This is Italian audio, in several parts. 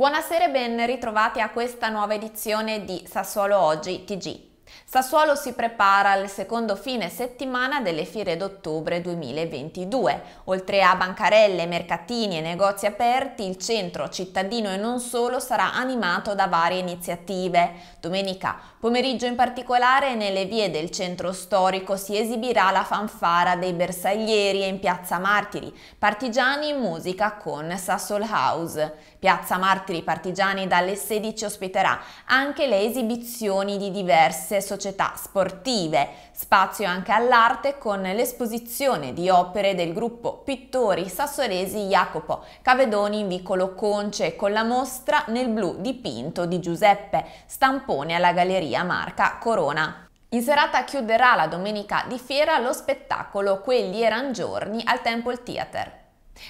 Buonasera e ben ritrovati a questa nuova edizione di Sassuolo Oggi TG. Sassuolo si prepara al secondo fine settimana delle fiere d'ottobre 2022. Oltre a bancarelle, mercatini e negozi aperti, il centro cittadino e non solo sarà animato da varie iniziative. Domenica pomeriggio in particolare nelle vie del centro storico si esibirà la fanfara dei bersaglieri e in Piazza Martiri, partigiani in musica con Sassol House. Piazza Martiri Partigiani dalle 16 ospiterà anche le esibizioni di diverse società società sportive, spazio anche all'arte con l'esposizione di opere del gruppo pittori sassolesi Jacopo Cavedoni in vicolo Conce con la mostra Nel blu dipinto di Giuseppe Stampone alla Galleria Marca Corona. In serata chiuderà la domenica di fiera lo spettacolo Quelli erano giorni al Temple Theatre.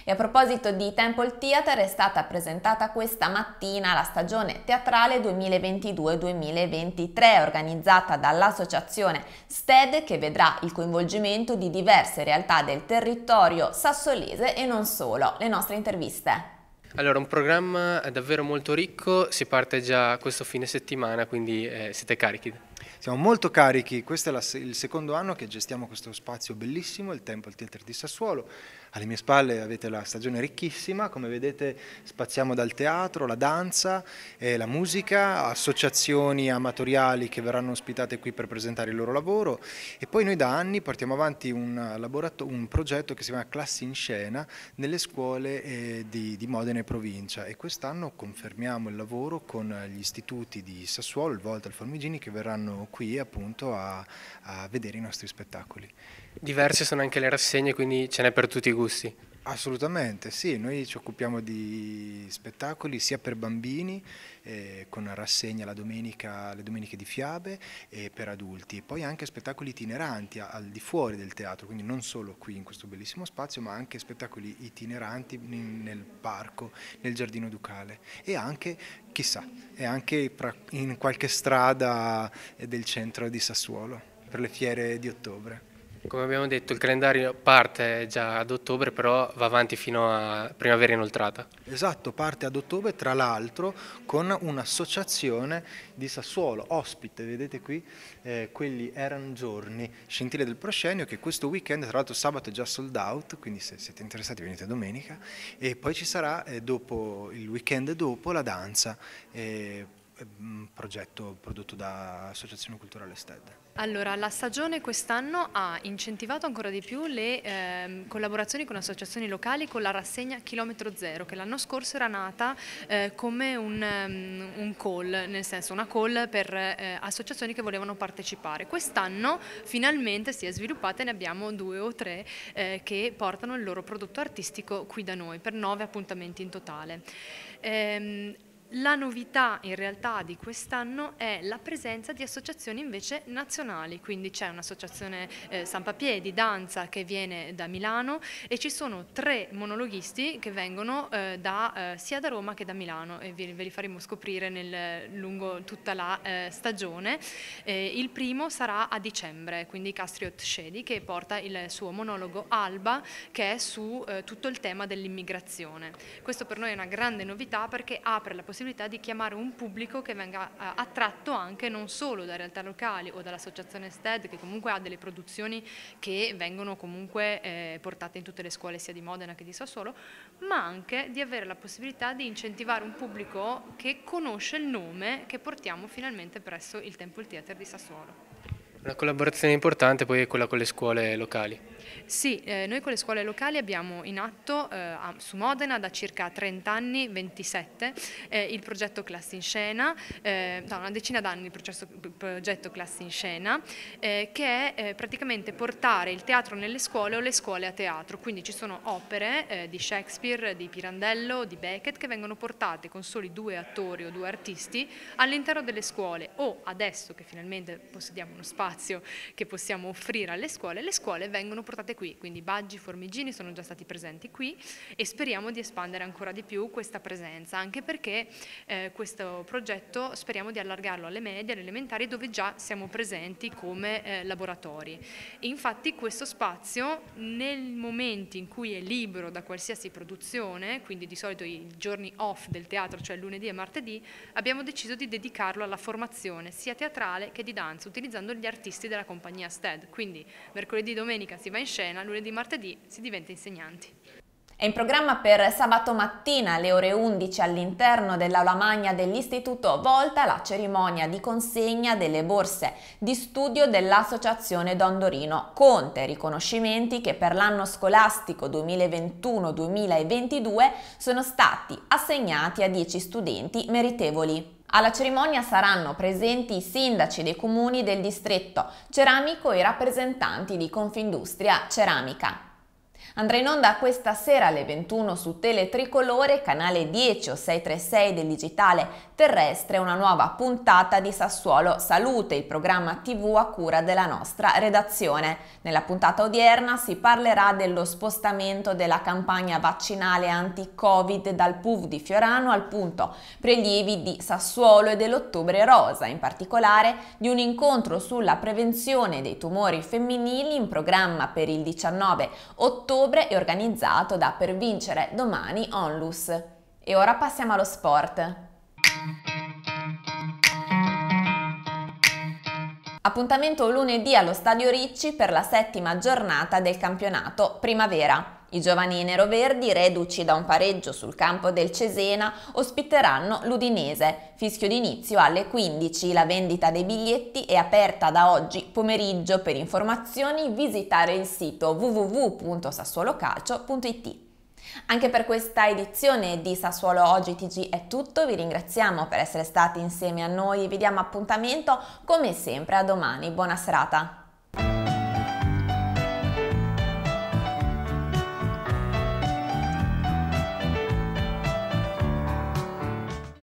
E a proposito di Temple Theater è stata presentata questa mattina la stagione teatrale 2022-2023 organizzata dall'associazione STED che vedrà il coinvolgimento di diverse realtà del territorio sassolese e non solo. Le nostre interviste. Allora, un programma davvero molto ricco, si parte già questo fine settimana, quindi eh, siete carichi. Siamo molto carichi, questo è la, il secondo anno che gestiamo questo spazio bellissimo, il Temple Theatre di Sassuolo. Alle mie spalle avete la stagione ricchissima, come vedete spaziamo dal teatro, la danza, eh, la musica, associazioni amatoriali che verranno ospitate qui per presentare il loro lavoro e poi noi da anni portiamo avanti un, un progetto che si chiama Classi in Scena nelle scuole eh, di, di Modena e provincia e quest'anno confermiamo il lavoro con gli istituti di Sassuolo, il Volta e il Formigini che verranno qui appunto a, a vedere i nostri spettacoli. Diverse sono anche le rassegne, quindi ce n'è per tutti i gusti. Assolutamente, sì, noi ci occupiamo di spettacoli sia per bambini, eh, con rassegna la domenica, le domeniche di fiabe, e per adulti, e poi anche spettacoli itineranti al di fuori del teatro, quindi non solo qui in questo bellissimo spazio, ma anche spettacoli itineranti nel parco, nel giardino ducale e anche, chissà, e anche in qualche strada eh, del centro di Sassuolo per le fiere di ottobre. Come abbiamo detto, il calendario parte già ad ottobre, però va avanti fino a primavera inoltrata. Esatto, parte ad ottobre, tra l'altro con un'associazione di Sassuolo, ospite, vedete qui, eh, quelli erano giorni, scintille del proscenio, che questo weekend, tra l'altro sabato è già sold out, quindi se siete interessati venite domenica, e poi ci sarà, eh, dopo, il weekend dopo, la danza, eh, mm, progetto prodotto da Associazione Culturale Sted. Allora, la stagione quest'anno ha incentivato ancora di più le eh, collaborazioni con associazioni locali con la rassegna Chilometro Zero, che l'anno scorso era nata eh, come un, um, un, call, nel senso una call per eh, associazioni che volevano partecipare. Quest'anno finalmente si è sviluppata e ne abbiamo due o tre eh, che portano il loro prodotto artistico qui da noi, per nove appuntamenti in totale. Ehm, la novità in realtà di quest'anno è la presenza di associazioni invece nazionali, quindi c'è un'associazione eh, San Papier di danza che viene da Milano e ci sono tre monologhisti che vengono eh, da, eh, sia da Roma che da Milano e ve, ve li faremo scoprire nel, lungo tutta la eh, stagione. Eh, il primo sarà a dicembre, quindi Castriot Shedi che porta il suo monologo Alba che è su eh, tutto il tema dell'immigrazione. Questo per noi è una grande novità perché apre la possibilità possibilità di chiamare un pubblico che venga eh, attratto anche non solo da realtà locali o dall'associazione STED che comunque ha delle produzioni che vengono comunque eh, portate in tutte le scuole sia di Modena che di Sassuolo, ma anche di avere la possibilità di incentivare un pubblico che conosce il nome che portiamo finalmente presso il Temple Theater di Sassuolo. Una collaborazione importante poi è quella con le scuole locali. Sì, eh, noi con le scuole locali abbiamo in atto eh, su Modena da circa 30 anni, 27, eh, il progetto Classi in Scena, da eh, una decina d'anni il, il, progetto Classi in Scena, eh, che è eh, praticamente portare il teatro nelle scuole o le scuole a teatro, quindi ci sono opere di Shakespeare, di Pirandello, di Beckett che vengono portate con soli due attori o due artisti all'interno delle scuole o adesso che finalmente possediamo uno spazio che possiamo offrire alle scuole, le scuole vengono portate state qui, quindi Baggi, Formigini sono già stati presenti qui e speriamo di espandere ancora di più questa presenza, anche perché eh, questo progetto speriamo di allargarlo alle medie, alle elementari dove già siamo presenti come eh, laboratori. infatti questo spazio nel momento in cui è libero da qualsiasi produzione, quindi di solito i giorni off del teatro, cioè lunedì e martedì, abbiamo deciso di dedicarlo alla formazione sia teatrale che di danza, utilizzando gli artisti della compagnia STED. Quindi mercoledì e domenica si va in scena, lunedì e martedì si diventa insegnanti. È in programma per sabato mattina alle ore 11 all'interno dell'aula magna dell'Istituto Volta la cerimonia di consegna delle borse di studio dell'Associazione Don Dorino Conte, riconoscimenti che per l'anno scolastico 2021-2022 sono stati assegnati a 10 studenti meritevoli. Alla cerimonia saranno presenti i sindaci dei comuni del distretto ceramico e i rappresentanti di Confindustria Ceramica. Andrà in onda questa sera alle 21 su Tele Tricolore, canale 10 o 636 del digitale terrestre, una nuova puntata di Sassuolo Salute, il programma TV a cura della nostra redazione. Nella puntata odierna si parlerà dello spostamento della campagna vaccinale anti-Covid dal PUV di Fiorano al punto prelievi di Sassuolo e dell'Ottobre Rosa, in particolare di un incontro sulla prevenzione dei tumori femminili in programma per il 19 ottobre ottobre e organizzato da Per Vincere Domani Onlus. E ora passiamo allo sport. Appuntamento lunedì allo Stadio Ricci per la settima giornata del campionato Primavera. I giovani neroverdi, reduci da un pareggio sul campo del Cesena, ospiteranno l'Udinese. Fischio d'inizio alle 15. La vendita dei biglietti è aperta da oggi pomeriggio. Per informazioni visitare il sito www.sassuolocalcio.it. Anche per questa edizione di Sassuolo Oggi TG è tutto, vi ringraziamo per essere stati insieme a noi, vi diamo appuntamento come sempre a domani, buona serata!